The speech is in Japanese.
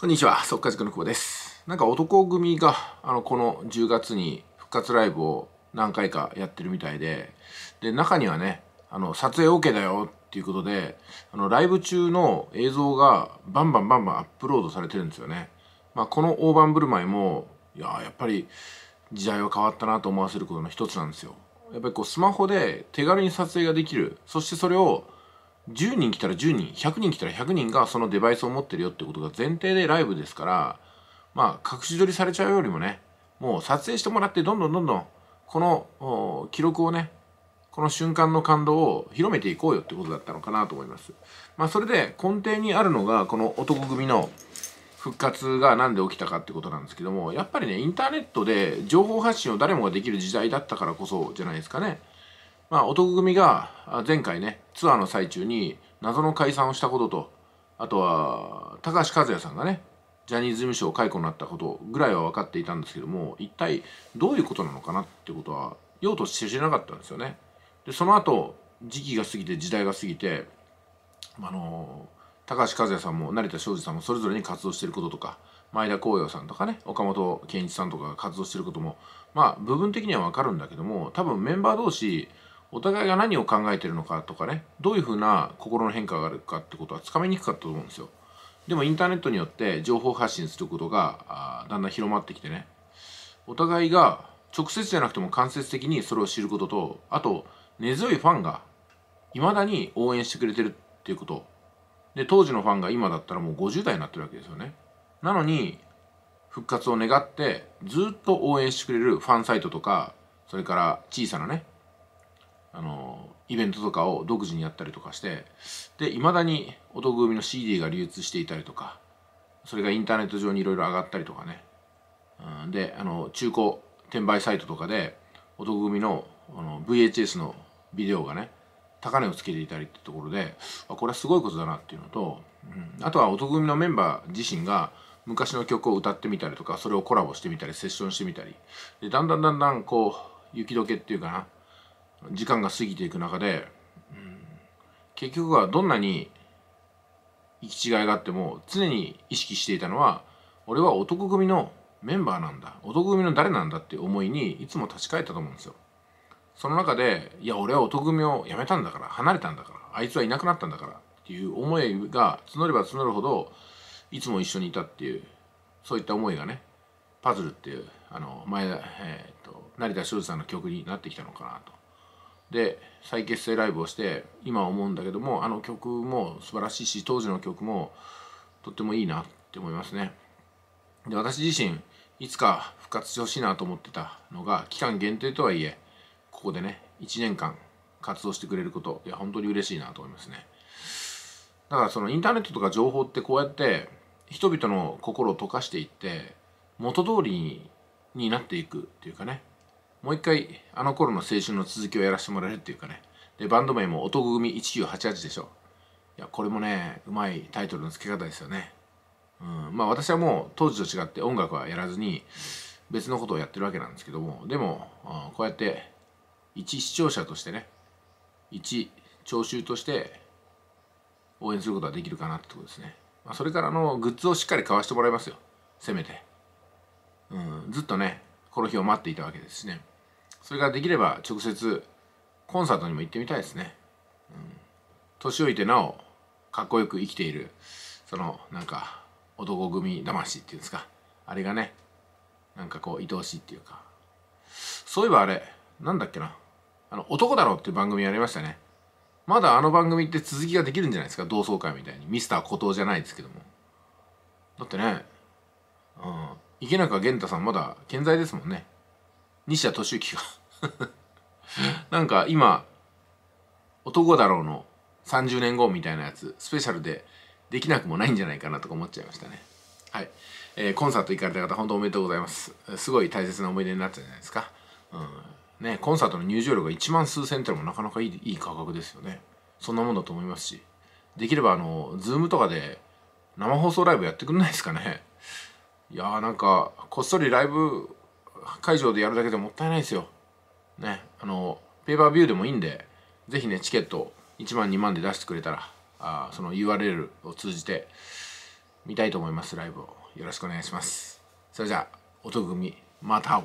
こんにちは、速稼塾の久保です。なんか男組が、あの、この10月に復活ライブを何回かやってるみたいで、で、中にはね、あの、撮影 OK だよっていうことで、あの、ライブ中の映像がバンバンバンバンアップロードされてるんですよね。まあ、この大盤振る舞いも、いややっぱり時代は変わったなと思わせることの一つなんですよ。やっぱりこう、スマホで手軽に撮影ができる。そしてそれを10人来たら10人100人来たら100人がそのデバイスを持ってるよってことが前提でライブですからまあ隠し撮りされちゃうよりもねもう撮影してもらってどんどんどんどんこの記録をねこの瞬間の感動を広めていこうよってことだったのかなと思います。まあ、それで根底にあるのがこの男組の復活が何で起きたかってことなんですけどもやっぱりねインターネットで情報発信を誰もができる時代だったからこそじゃないですかね。まあ、男組が前回ねツアーの最中に謎の解散をしたこととあとは高橋和也さんがねジャニーズ事務所を解雇になったことぐらいは分かっていたんですけども一体どういうことなのかなってことは用途して知らなかったんですよね。でその後時期が過ぎて時代が過ぎて、あの高橋和也さんも成田昭司さんもそれぞれに活動してることとか前田光陽さんとかね岡本健一さんとかが活動してることもまあ部分的には分かるんだけども多分メンバー同士お互いが何を考えてるのかとかねどういうふうな心の変化があるかってことはつかめにくかったと思うんですよでもインターネットによって情報発信することがだんだん広まってきてねお互いが直接じゃなくても間接的にそれを知ることとあと根強いファンがいまだに応援してくれてるっていうことで当時のファンが今だったらもう50代になってるわけですよねなのに復活を願ってずっと応援してくれるファンサイトとかそれから小さなねあのイベントとかを独自にやったりとかしてでいまだに男組の CD が流通していたりとかそれがインターネット上にいろいろ上がったりとかね、うん、であの中古転売サイトとかで男組のあの VHS のビデオがね高値をつけていたりってところでこれはすごいことだなっていうのと、うん、あとは男組のメンバー自身が昔の曲を歌ってみたりとかそれをコラボしてみたりセッションしてみたりでだんだんだんだんこう雪解けっていうかな時間が過ぎていく中で、うん、結局はどんなに行き違いがあっても常に意識していたのは俺は男組のメンバーなんだ男組の誰なんだって思いにいつも立ち返ったと思うんですよその中でいや俺は男組を辞めたんだから離れたんだからあいつはいなくなったんだからっていう思いが募れば募るほどいつも一緒にいたっていうそういった思いがねパズルっていうあの前、えーと、成田修さんの曲になってきたのかなとで再結成ライブをして今思うんだけどもあの曲も素晴らしいし当時の曲もとってもいいなって思いますねで私自身いつか復活してほしいなと思ってたのが期間限定とはいえここでね1年間活動してくれることいや本当に嬉しいなと思いますねだからそのインターネットとか情報ってこうやって人々の心を溶かしていって元通りになっていくっていうかねもう一回あの頃の青春の続きをやらせてもらえるっていうかねでバンド名も男組1988でしょいやこれもねうまいタイトルの付け方ですよねうんまあ私はもう当時と違って音楽はやらずに別のことをやってるわけなんですけどもでも、うん、こうやって一視聴者としてね一聴衆として応援することができるかなってことですね、まあ、それからのグッズをしっかり買わしてもらいますよせめてうんずっとねこの日を待っていたわけですねそれができれば直接コンサートにも行ってみたいですね、うん、年老いてなおかっこよく生きているそのなんか男組魂っていうんですかあれがねなんかこう愛おしいっていうかそういえばあれなんだっけなあの男だろっていう番組やりましたねまだあの番組って続きができるんじゃないですか同窓会みたいにミスター孤島じゃないですけどもだってねうん池中玄太さんまだ健在ですもんね西田敏行が なんか今「男だろう」の30年後みたいなやつスペシャルでできなくもないんじゃないかなとか思っちゃいましたねはい、えー、コンサート行かれた方本当おめでとうございますすごい大切な思い出になったじゃないですか、うん、ねコンサートの入場料が1万数千ってのもなかなかいいいい価格ですよねそんなもんだと思いますしできればあのズームとかで生放送ライブやってくんないですかねいやーなんかこっそりライブ会場でやるだけでもったいないですよねあのペーパービューでもいいんで是非ねチケット1万2万で出してくれたらあその URL を通じて見たいと思いますライブをよろしくお願いしますそれじゃあ音組また会おう